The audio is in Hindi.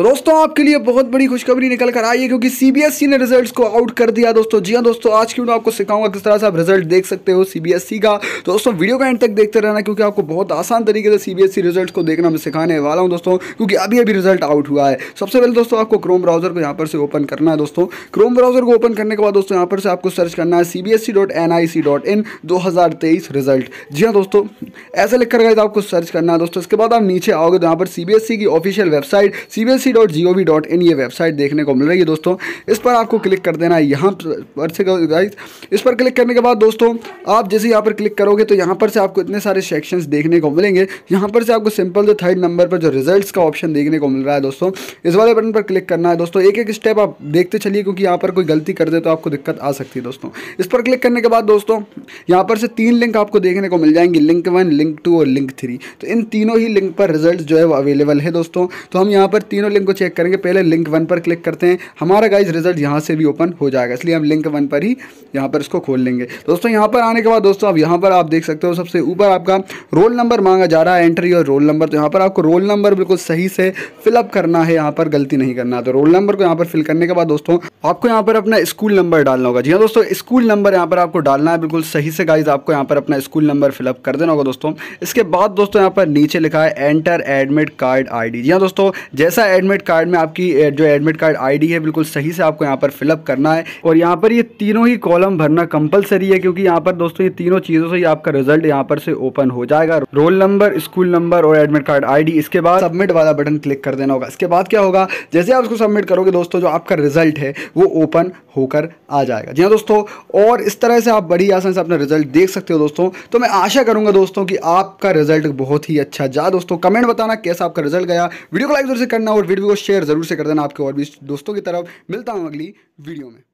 तो दोस्तों आपके लिए बहुत बड़ी खुशखबरी निकल कर आई है क्योंकि सीबीएसई ने रिजल्ट्स को आउट कर दिया दोस्तों जी हाँ दोस्तों आज की वीडियो आपको सिखाऊंगा किस तरह से आप रिजल्ट देख सकते हो सीबीएसई का तो दोस्तों वीडियो का एंड तक देखते रहना क्योंकि आपको बहुत आसान तरीके से सीबीएसई रिजल्ट को देखना मैं सिखाने वाला हूँ दोस्तों क्योंकि अभी अभी रिजल्ट आउट हुआ है सबसे पहले दोस्तों आपको क्रोम ब्राउजर को यहाँ पर से ओपन करना है दोस्तों क्रोम ब्राउजर को ओपन करने के बाद दोस्तों यहाँ पर से आपको सर्च करना है CBSE dot N I C dot in दो हज़ार तेईस रिजल्ट जी हाँ दोस्तों ऐसा लिख कर गए तो आपको सर्च करना है दोस्तों इसके बाद आप नीचे आओगे तो यहाँ पर सीबीएसई की ऑफिशियल वेबसाइट सीबीएसई सी ये वेबसाइट देखने को मिल रही है दोस्तों इस पर आपको क्लिक कर देना है यहाँ पर से गाइस इस पर क्लिक करने के बाद दोस्तों आप जैसे यहाँ पर क्लिक करोगे तो यहाँ पर से आपको इतने सारे सेक्शंस देखने को मिलेंगे यहाँ पर से आपको सिंपल जो थर्ड नंबर पर जो रिजल्ट का ऑप्शन देखने को मिल रहा है दोस्तों इस वाले बटन पर क्लिक करना है दोस्तों एक एक स्टेप आप देखते चलिए क्योंकि यहाँ पर कोई गलती कर दे तो आपको दिक्कत आ सकती है दोस्तों इस पर क्लिक करने के बाद दोस्तों यहाँ पर से तीन लिंक आपको देखने को मिल जाएंगे लिंक वन लिंक टू और लिंक थ्री तो इन तीनों ही लिंक पर रिजल्ट जो है वो अवेलेबल है दोस्तों तो हम यहाँ पर तीनों दोनों लिंक को चेक करेंगे पहले लिंक वन पर क्लिक करते हैं हमारा गाइज रिजल्ट यहाँ से भी ओपन हो जाएगा इसलिए हम लिंक वन पर ही यहाँ पर इसको खोल लेंगे दोस्तों यहाँ पर आने के बाद दोस्तों अब यहाँ पर आप देख सकते हो सबसे ऊपर आपका रोल नंबर मांगा जा रहा है एंट्री और रोल नंबर तो यहाँ पर आपको रोल नंबर बिल्कुल सही से फिलअप करना है यहाँ पर गलती नहीं करना तो रोल नंबर को यहाँ पर फिल करने के बाद दोस्तों आपको यहाँ पर अपना स्कूल नंबर डालना होगा जी हाँ दोस्तों स्कूल नंबर यहाँ पर आपको डालना है बिल्कुल सही से गाइज आपको यहाँ पर अपना स्कूल नंबर फिलअप कर देना होगा दोस्तों इसके बाद दोस्तों यहाँ पर नीचे लिखा है enter admit card I D दोस्तों जैसा एडमिट कार्ड में आपकी जो एडमिट कार्ड आईडी है बिल्कुल सही से आपको यहाँ पर फिलअप करना है और यहाँ पर ये तीनों ही कॉलम भरना कंपलसरी है क्योंकि यहाँ पर दोस्तों ये तीनों चीज़ों से ही आपका रिजल्ट यहाँ पर से ओपन हो जाएगा रोल नंबर स्कूल नंबर और एडमिट कार्ड आई इसके बाद सबमिट वाला बटन क्लिक कर देना होगा इसके बाद क्या होगा जैसे आप उसको सबमिट करोगे दोस्तों जो आपका रिजल्ट है वो ओपन होकर आ जाएगा जी हाँ दोस्तों और इस तरह से आप बड़ी आसान से अपना रिजल्ट देख सकते हो दोस्तों तो मैं आशा करूंगा दोस्तों कि आपका रिजल्ट बहुत ही अच्छा जा दोस्तों कमेंट बताना कैसा आपका रिजल्ट गया वीडियो को लाइक जरूर से करना और वीडियो को शेयर ज़रूर से कर देना आपके और भी दोस्तों की तरफ मिलता हूँ अगली वीडियो में